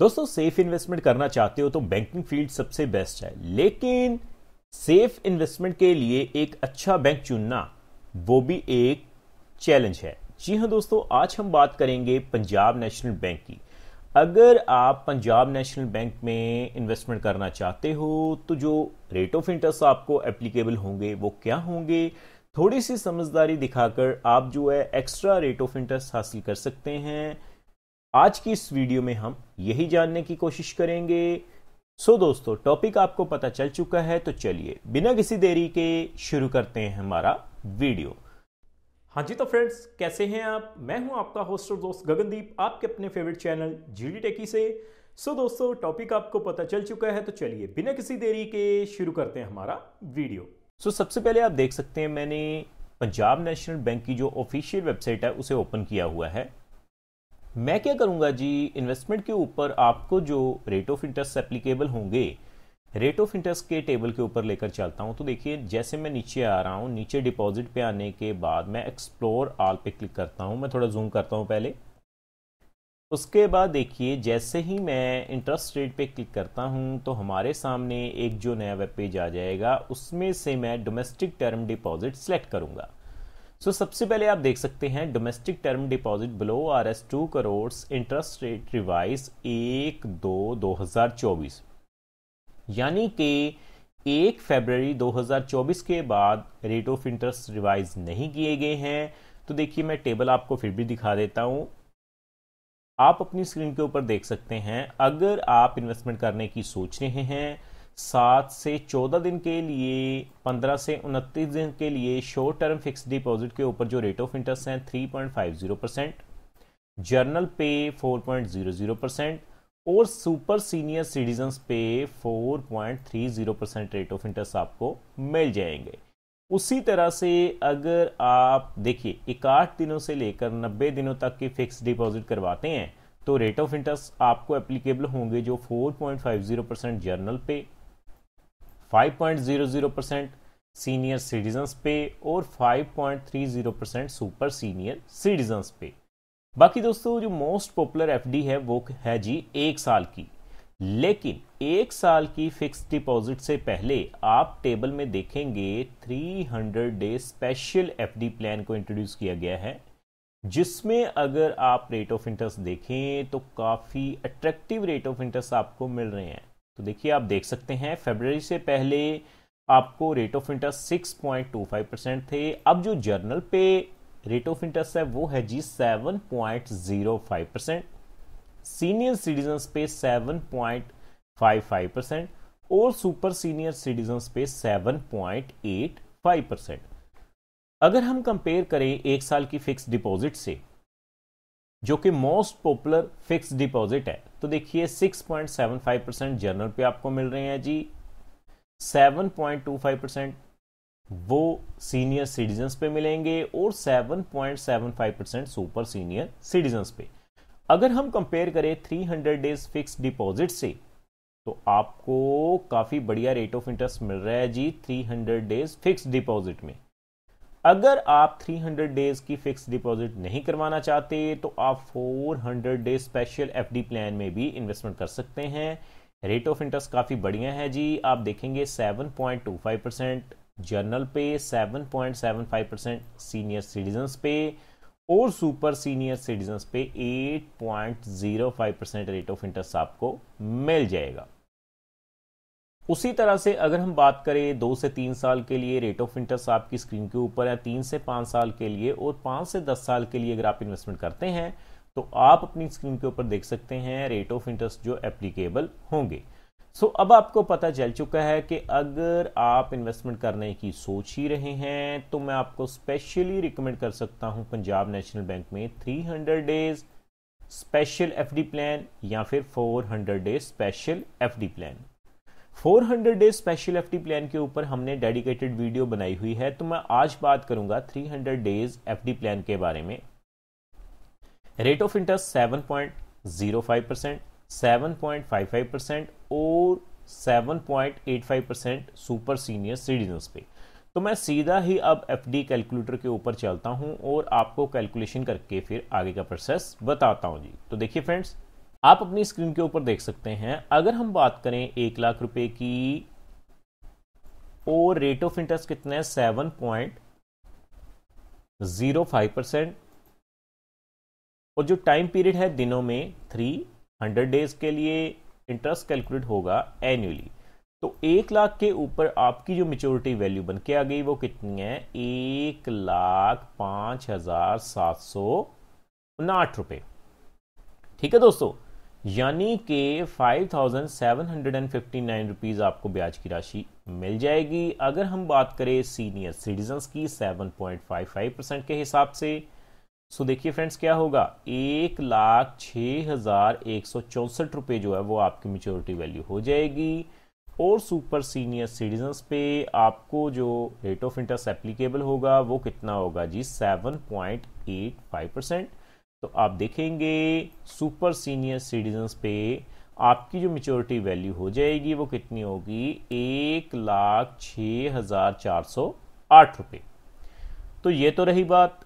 दोस्तों safe investment करना चाहते हो तो बैंकिंग फील्ड सबसे बेस्ट है लेकिन सेफ इन्वेस्टमेंट के लिए एक अच्छा बैंक चुनना वो भी एक चैलेंज है जी हाँ दोस्तों आज हम बात करेंगे पंजाब नेशनल बैंक की अगर आप पंजाब नेशनल बैंक में इन्वेस्टमेंट करना चाहते हो तो जो रेट ऑफ इंटरेस्ट आपको एप्लीकेबल होंगे वो क्या होंगे थोड़ी सी समझदारी दिखाकर आप जो है एक्स्ट्रा रेट ऑफ इंटरेस्ट हासिल कर सकते हैं आज की इस वीडियो में हम यही जानने की कोशिश करेंगे सो so दोस्तों टॉपिक आपको पता चल चुका है तो चलिए बिना किसी देरी के शुरू करते हैं हमारा वीडियो हाँ जी तो फ्रेंड्स कैसे हैं आप मैं हूं आपका होस्ट और दोस्त गगनदीप आपके अपने फेवरेट चैनल जीडी टेकी से सो so दोस्तों टॉपिक आपको पता चल चुका है तो चलिए बिना किसी देरी के शुरू करते हैं हमारा वीडियो सो so, सबसे पहले आप देख सकते हैं मैंने पंजाब नेशनल बैंक की जो ऑफिशियल वेबसाइट है उसे ओपन किया हुआ है मैं क्या करूंगा जी इन्वेस्टमेंट के ऊपर आपको जो रेट ऑफ इंटरेस्ट एप्लीकेबल होंगे रेट ऑफ इंटरेस्ट के टेबल के ऊपर लेकर चलता हूं तो देखिए जैसे मैं नीचे आ रहा हूं नीचे डिपॉजिट पे आने के बाद मैं एक्सप्लोर आल पे क्लिक करता हूं मैं थोड़ा जूम करता हूं पहले उसके बाद देखिए जैसे ही मैं इंटरेस्ट रेट पे क्लिक करता हूं तो हमारे सामने एक जो नया वेब पेज आ जाएगा उसमें से मैं डोमेस्टिक टर्म डिपॉजिट सेलेक्ट करूंगा सो so, सबसे पहले आप देख सकते हैं domestic term deposit below R S two crore interest rate revise एक दो दो हजार चौबीस यानी कि एक फरवरी 2024 के बाद रेट ऑफ इंटरेस्ट रिवाइज नहीं किए गए हैं तो देखिए मैं टेबल आपको फिर भी दिखा देता हूं आप अपनी स्क्रीन के ऊपर देख सकते हैं अगर आप इन्वेस्टमेंट करने की सोच रहे हैं सात से चौदह दिन के लिए पंद्रह से उनतीस दिन के लिए शॉर्ट टर्म फिक्स डिपॉजिट के ऊपर जो रेट ऑफ इंटरेस्ट है three point five zero percent general पे four point zero zero percent और सुपर सीनियर सिटीजन पे four point three zero percent rate of interest आपको मिल जाएंगे उसी तरह से अगर आप देखिए इकाठ दिनों से लेकर नब्बे दिनों तक की फिक्स डिपॉजिट करवाते हैं तो रेट ऑफ इंटरेस्ट आपको एप्लीकेबल होंगे जो 4.50 परसेंट जर्नल पे 5.00 परसेंट सीनियर सिटीजन्स पे और 5.30 परसेंट सुपर सीनियर सिटीजन्स पे बाकी दोस्तों जो मोस्ट पॉपुलर एफडी है वो है जी एक साल की लेकिन एक साल की फिक्स डिपॉजिट से पहले आप टेबल में देखेंगे 300 डे स्पेशल एफडी प्लान को इंट्रोड्यूस किया गया है जिसमें अगर आप रेट ऑफ इंटरेस्ट देखें तो काफ़ी अट्रैक्टिव रेट ऑफ इंटरेस्ट आपको मिल रहे हैं तो देखिए आप देख सकते हैं फेबररी से पहले आपको rate of interest six point two five percent थे अब जो जर्नल पे रेट ऑफ इंटरेस्ट है वो है जी seven point zero five percent senior citizen पे seven point five five percent और सुपर सीनियर सिटीजन पे seven point eight five percent अगर हम कंपेयर करें एक साल की फिक्स डिपॉजिट से जो कि मोस्ट पॉपुलर फिक्स डिपॉजिट है तो देखिए 6.75 परसेंट जर्नल पे आपको मिल रहे हैं जी 7.25 परसेंट वो सीनियर सिटीजन पे मिलेंगे और 7.75 परसेंट सुपर सीनियर सिटीजन पे अगर हम कंपेयर करें 300 डेज फिक्स डिपॉजिट से तो आपको काफ़ी बढ़िया रेट ऑफ इंटरेस्ट मिल रहा है जी 300 डेज फिक्स डिपॉजिट में अगर आप 300 डेज की फिक्स डिपॉजिट नहीं करवाना चाहते तो आप 400 डेज स्पेशल एफडी प्लान में भी इन्वेस्टमेंट कर सकते हैं रेट ऑफ इंटरेस्ट काफ़ी बढ़िया है जी आप देखेंगे 7.25 परसेंट जर्नल पे 7.75 परसेंट सीनियर सिटीजन्स पे और सुपर सीनियर सिटीजन पे 8.05 परसेंट रेट ऑफ इंटरेस्ट आपको मिल जाएगा उसी तरह से अगर हम बात करें दो से तीन साल के लिए रेट ऑफ इंटरेस्ट आपकी स्क्रीन के ऊपर है तीन से पांच साल के लिए और पांच से दस साल के लिए अगर आप इन्वेस्टमेंट करते हैं तो आप अपनी स्क्रीन के ऊपर देख सकते हैं रेट ऑफ इंटरेस्ट जो एप्लीकेबल होंगे सो अब आपको पता चल चुका है कि अगर आप इन्वेस्टमेंट करने की सोच ही रहे हैं तो मैं आपको स्पेशली रिकमेंड कर सकता हूं पंजाब नेशनल बैंक में 300 डेज स्पेशल एफडी प्लान या फिर 400 days special FD plan 400 days special F plan के ऊपर हमने डेडिकेटेड वीडियो बनाई हुई है तो मैं आज बात करूंगा 300 डेज एफ प्लान के बारे में rate of interest 7.05 percent seven percent और 7.85 परसेंट सुपर सीनियर सिटीजन्स पे तो मैं सीधा ही अब एफ कैलकुलेटर के ऊपर चलता हूं और आपको कैलकुलेशन करके फिर आगे का प्रोसेस बताता हूँ जी तो देखिए फ्रेंड्स आप अपनी स्क्रीन के ऊपर देख सकते हैं अगर हम बात करें एक लाख रुपए की और रेट ऑफ इंटरेस्ट कितना है seven point zero five percent और जो टाइम पीरियड है दिनों में थ्री हंड्रेड डेज के लिए इंटरेस्ट कैलकुलेट होगा एनुअली तो एक लाख के ऊपर आपकी जो मेच्योरिटी वैल्यू बन के आ गई वो कितनी है एक लाख पांच हजार सात सौ उनाहठ रुपए ठीक है दोस्तों यानी कि five thousand seven hundred and fifty nine rupees आपको ब्याज की राशि मिल जाएगी अगर हम बात करें सीनियर सिटीजन की seven point five five percent के हिसाब से सो तो देखिए फ्रेंड्स क्या होगा एक लाख छ हज़ार एक सौ चौसठ रुपये जो है वो आपकी मेच्योरिटी वैल्यू हो जाएगी और सुपर सीनियर सिटीजन पे आपको जो रेट ऑफ इंटरेस्ट एप्लीकेबल होगा वो कितना होगा जी seven point eight five percent तो आप देखेंगे सुपर सीनियर सिटीजन पे आपकी जो मेच्योरिटी वैल्यू हो जाएगी वो कितनी होगी एक लाख छ हज़ार चार सौ आठ रुपए तो ये तो रही बात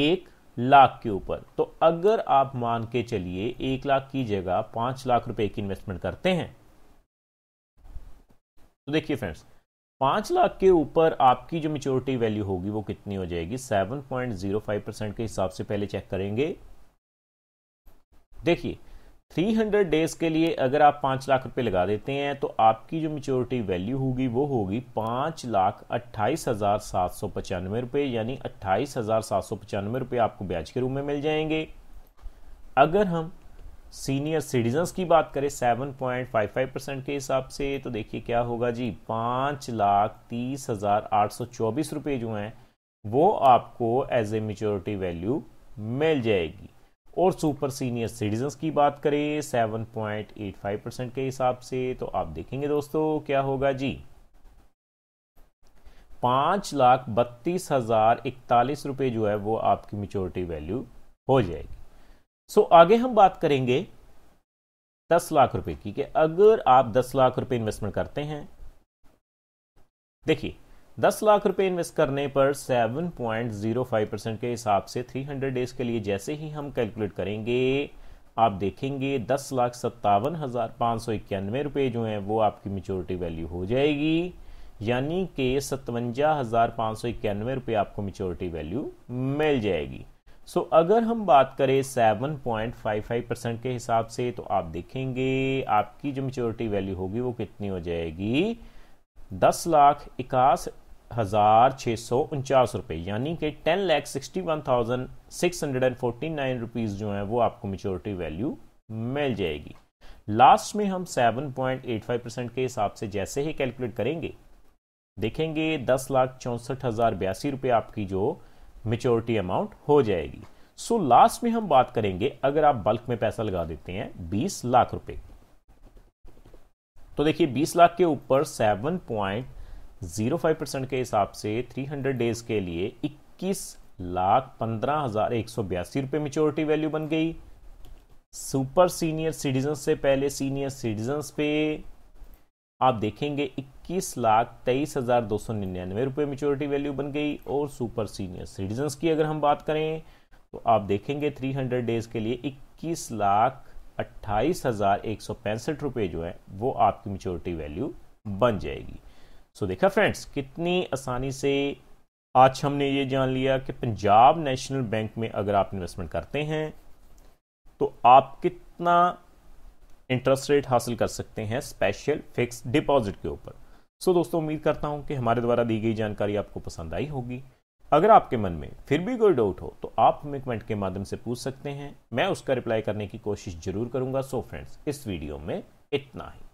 एक लाख के ऊपर तो अगर आप मान के चलिए एक लाख की जगह पांच लाख रुपए की इन्वेस्टमेंट करते हैं तो देखिए फ्रेंड्स पांच लाख के ऊपर आपकी जो मेच्योरिटी वैल्यू होगी वो कितनी हो जाएगी seven point zero five percent के हिसाब से पहले चेक करेंगे देखिए थ्री हंड्रेड डेज के लिए अगर आप पांच लाख रुपए लगा देते हैं तो आपकी जो मेच्योरिटी वैल्यू होगी वो होगी पांच लाख अट्ठाईस हज़ार सात सौ पचानवे रुपए यानी अट्ठाईस हज़ार सात सौ पचानवे रुपये आपको ब्याज के रूप में मिल जाएंगे अगर हम सीनियर सिटीजन्स की बात करें seven point five five percent के हिसाब से तो देखिए क्या होगा जी पांच लाख तीस हज़ार आठ सौ चौबीस रुपए जो हैं वो आपको एज ए मेच्योरिटी वैल्यू मिल जाएगी और सुपर सीनियर सिटीजन्स की बात करें seven point eight five percent के हिसाब से तो आप देखेंगे दोस्तों क्या होगा जी पांच लाख बत्तीस हज़ार इकतालीस रुपए जो है वो आपकी मेच्योरिटी वैल्यू हो जाएगी सो आगे हम बात करेंगे दस लाख रुपए की कि अगर आप दस लाख रुपए इन्वेस्टमेंट करते हैं देखिए दस लाख रुपए इन्वेस्ट करने पर seven point zero five percent के हिसाब से थ्री हंड्रेड डेज के लिए जैसे ही हम कैलकुलेट करेंगे आप देखेंगे दस लाख सत्तावन हज़ार पांच सौ इक्यानवे रुपए जो है वो आपकी मिच्योरिटी वैल्यू हो जाएगी यानी कि सतवंजा हज़ार पांच सौ इक्यानवे रुपए आपको मिच्योरिटी वैल्यू मिल जाएगी सो so, अगर हम बात करें 7.55 परसेंट के हिसाब से तो आप देखेंगे आपकी जो मेच्योरिटी वैल्यू होगी वो कितनी हो जाएगी दस लाख इक्यास हज़ार छ सौ उनचास रुपए यानी कि ten lakh sixty one thousand six hundred and forty nine rupees जो है वो आपको मेच्योरिटी वैल्यू मिल जाएगी लास्ट में हम seven point eight five percent के हिसाब से जैसे ही कैलकुलेट करेंगे देखेंगे दस लाख चौंसठ हज़ार बयासी रुपए आपकी जो मेच्योरिटी अमाउंट हो जाएगी सो so, लास्ट में हम बात करेंगे अगर आप बल्क में पैसा लगा देते हैं 20 लाख रुपए तो देखिए 20 लाख के ऊपर 7.05 परसेंट के हिसाब से 300 डेज के लिए 21 लाख पंद्रह हजार एक सौ बयासी रुपए मेच्योरिटी वैल्यू बन गई सुपर सीनियर सिटीजन से पहले सीनियर सिटीजन पे आप देखेंगे इक्कीस लाख तेईस हज़ार दो सौ निन्यानवे रुपए मेच्योरिटी वैल्यू बन गई और सुपर सीनियर सिटीजन्स की अगर हम बात करें तो आप देखेंगे थ्री हंड्रेड डेज़ के लिए इक्कीस लाख अट्ठाईस हज़ार एक सौ पैंसठ रुपए जो है वो आपकी मेच्योरिटी वैल्यू बन जाएगी सो देखा फ्रेंड्स कितनी आसानी से आज हमने ये जान लिया कि पंजाब नेशनल बैंक में अगर आप इन्वेस्टमेंट करते हैं तो आप कितना इंटरेस्ट रेट हासिल कर सकते हैं स्पेशल फिक्स डिपॉजिट के ऊपर सो दोस्तों उम्मीद करता हूं कि हमारे द्वारा दी गई जानकारी आपको पसंद आई होगी अगर आपके मन में फिर भी कोई डाउट हो तो आप हमें कमेंट के माध्यम से पूछ सकते हैं मैं उसका रिप्लाई करने की कोशिश जरूर करूंगा सो so, फ्रेंड्स इस वीडियो में इतना ही